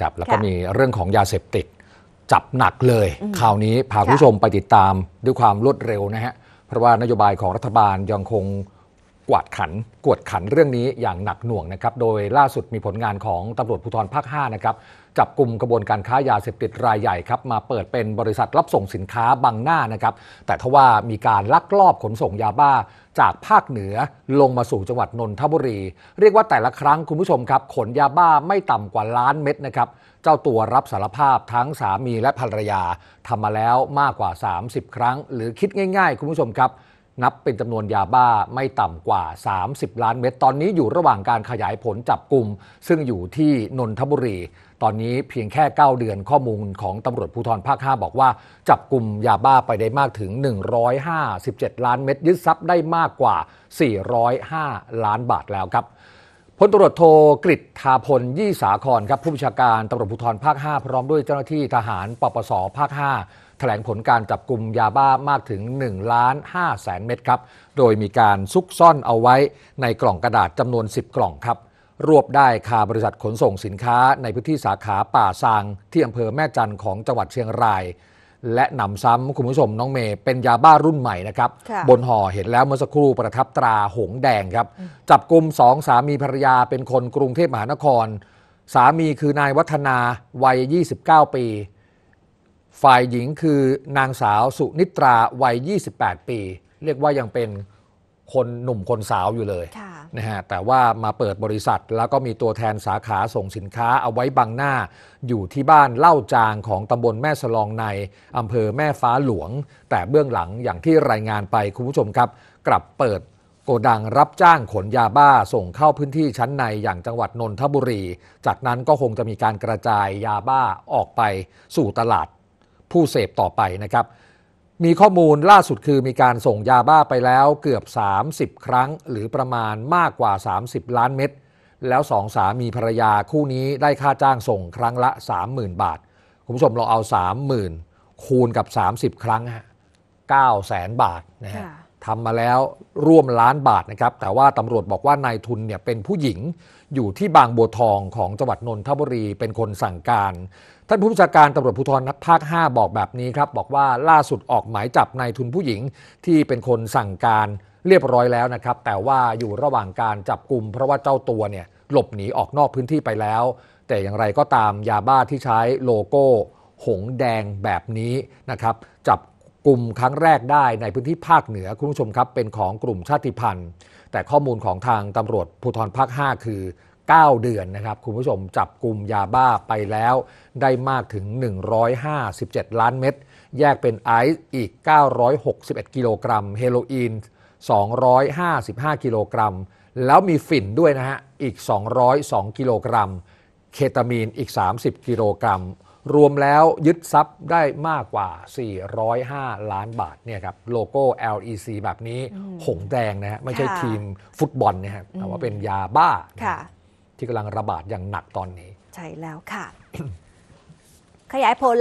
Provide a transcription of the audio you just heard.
ครับแล้วก็มีเรื่องของยาเสพติดจับหนักเลย คราวนี้พาผู้ชมไปติดตามด้วยความรวดเร็วนะฮะ เพราะว่านโยบายของรัฐบาลยังคงกวาดขันกวดขันเรื่องนี้อย่างหนักหน่วงนะครับโดยล่าสุดมีผลงานของตำรวจภูธรภาค5นะครับจับกลุ่มกระบวนการค้ายาเสพติดรายใหญ่ครับมาเปิดเป็นบริษัทรับส่งสินค้าบางหน้านะครับ แต่ทว่ามีการลักลอบขนส่งยาบ้าจากภาคเหนือลงมาสู่จังหวัดนนทบุรี เรียกว่าแต่ละครั้งคุณผู้ชมครับ ขนยาบ้าไม่ต่ำกว่าล้านเม็ดนะครับ เจ้าตัวรับสารภาพทั้งสามีและภรรยาทำมาแล้วมากกว่า 30 ครั้ง หรือคิดง่ายๆคุณผู้ชมครับนับเป็นจำนวนยาบ้าไม่ต่ำกว่า 30 ล้านเม็ด ตอนนี้อยู่ระหว่างการขยายผลจับกลุ่ม ซึ่งอยู่ที่นนทบุรี ตอนนี้เพียงแค่ 9 เดือนข้อมูลของตำรวจภูธรภาค 5 บอกว่า จับกลุ่มยาบ้าไปได้มากถึง 157 ล้านเม็ดยึดทรัพย์ได้มากกว่า 405 ล้านบาทแล้วครับพลตรวจโทกฤษธาพลยี่สาครครับ ผู้บัญชาการตำรวจภูธรภาค 5 พร้อมด้วยเจ้าหน้าที่ทหารปปสภาค5แถลงผลการจับกลุ่มยาบ้ามากถึง1ล้าน5แสนเม็ดครับ โดยมีการซุกซ่อนเอาไว้ในกล่องกระดาษจำนวน 10 กล่องครับ รวบได้คาบริษัทขนส่งสินค้าในพื้นที่สาขาป่าซางที่อำเภอแม่จันของจังหวัดเชียงรายและหนำซ้ำคุณผู้ชมน้องเมย์เป็นยาบ้ารุ่นใหม่นะครับ บนห่อเห็นแล้วเมื่อสักครู่ประทับตราหงแดงครับ จับกลุ่มสองสามีภรรยาเป็นคนกรุงเทพมหานคร สามีคือนายวัฒนาวัย 29 ปี ฝ่ายหญิงคือนางสาวสุนิตรา วัย 28 ปี เรียกว่ายังเป็นคนหนุ่มคนสาวอยู่เลยนะฮะแต่ว่ามาเปิดบริษัทแล้วก็มีตัวแทนสาขาส่งสินค้าเอาไว้บังหน้า อยู่ที่บ้านเล่าจางของตำบลแม่สลองในอำเภอแม่ฟ้าหลวงแต่เบื้องหลังอย่างที่รายงานไปคุณผู้ชมครับ กลับเปิดโกดังรับจ้างขนยาบ้าส่งเข้าพื้นที่ชั้นในอย่างจังหวัดนนทบุรี จากนั้นก็คงจะมีการกระจายยาบ้าออกไปสู่ตลาด ผู้เสพต่อไปนะครับมีข้อมูลล่าสุดคือมีการส่งยาบ้าไปแล้วเกือบ 30 ครั้งหรือประมาณมากกว่า 30 ล้านเม็ดแล้วสองสามีภรรยาคู่นี้ได้ค่าจ้างส่งครั้งละ 30,000 บาท คุณผู้ชมเราเอา 30,000 คูณกับ 30 ครั้งฮะ9 0 0 0 0 0 บาทนะฮะทำมาแล้วร่วมล้านบาทนะครับ แต่ว่าตำรวจบอกว่านายทุนเนี่ยเป็นผู้หญิง อยู่ที่บางบัวทองของจังหวัดนนทบุรีเป็นคนสั่งการท่านผู้บัญชาการตำรวจภูธรนัภาค 5 บอกแบบนี้ครับ บอกว่าล่าสุดออกหมายจับนายทุนผู้หญิง ที่เป็นคนสั่งการเรียบร้อยแล้วนะครับ แต่ว่าอยู่ระหว่างการจับกลุ่มเพราะว่าเจ้าตัวเนี่ยหลบหนีออกนอกพื้นที่ไปแล้ว แต่อย่างไรก็ตามยาบ้าที่ใช้โลโก้ หงแดงแบบนี้นะครับจับกลุ่มครั้งแรกได้ในพื้นที่ภาคเหนือคุณผู้ชมครับ เป็นของกลุ่มชาติพันธุ์ แต่ข้อมูลของทางตำรวจภูธรภาค 5 คือ 9 เดือนนะครับ คุณผู้ชมจับกลุ่มยาบ้าไปแล้วได้มากถึง 157 ล้านเม็ดแยกเป็นไอซ์อีก 961 กิโลกรัม เฮโรอีน 255 กิโลกรัม แล้วมีฝิ่นด้วยนะฮะอีก 202 กิโลกรัมเคตามีนอีก 30 กิโลกรัมรวมแล้วยึดทรัพย์ได้มากกว่า 405 ล้านบาทเนี่ยครับโลโก้ LEC แบบนี้ หงแดงนะฮะไม่ใช่ทีมฟุตบอลนะฮะแต่ว่าเป็นยาบ้า ที่กำลังระบาดอย่างหนักตอนนี้ ใช่แล้วค่ะ ขยายผล